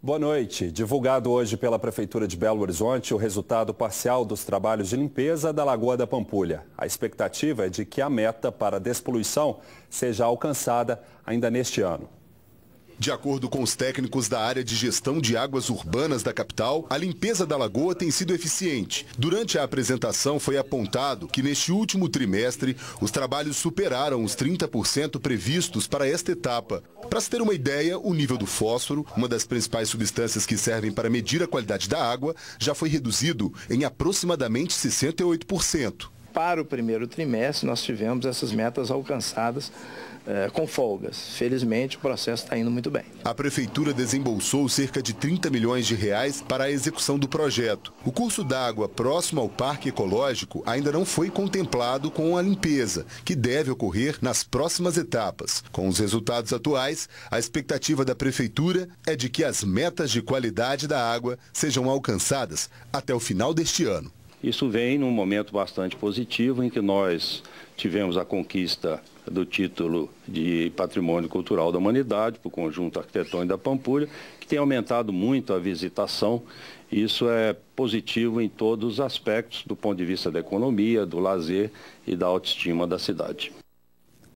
Boa noite. Divulgado hoje pela Prefeitura de Belo Horizonte o resultado parcial dos trabalhos de limpeza da Lagoa da Pampulha. A expectativa é de que a meta para a despoluição seja alcançada ainda neste ano. De acordo com os técnicos da área de gestão de águas urbanas da capital, a limpeza da lagoa tem sido eficiente. Durante a apresentação foi apontado que neste último trimestre os trabalhos superaram os 30% previstos para esta etapa. Para se ter uma ideia, o nível do fósforo, uma das principais substâncias que servem para medir a qualidade da água, já foi reduzido em aproximadamente 68% para o primeiro trimestre, nós tivemos essas metas alcançadas eh, com folgas. Felizmente, o processo está indo muito bem. A Prefeitura desembolsou cerca de 30 milhões de reais para a execução do projeto. O curso d'água próximo ao Parque Ecológico ainda não foi contemplado com a limpeza, que deve ocorrer nas próximas etapas. Com os resultados atuais, a expectativa da Prefeitura é de que as metas de qualidade da água sejam alcançadas até o final deste ano. Isso vem num momento bastante positivo em que nós tivemos a conquista do título de Patrimônio Cultural da Humanidade para o conjunto arquitetônico da Pampulha, que tem aumentado muito a visitação. Isso é positivo em todos os aspectos, do ponto de vista da economia, do lazer e da autoestima da cidade.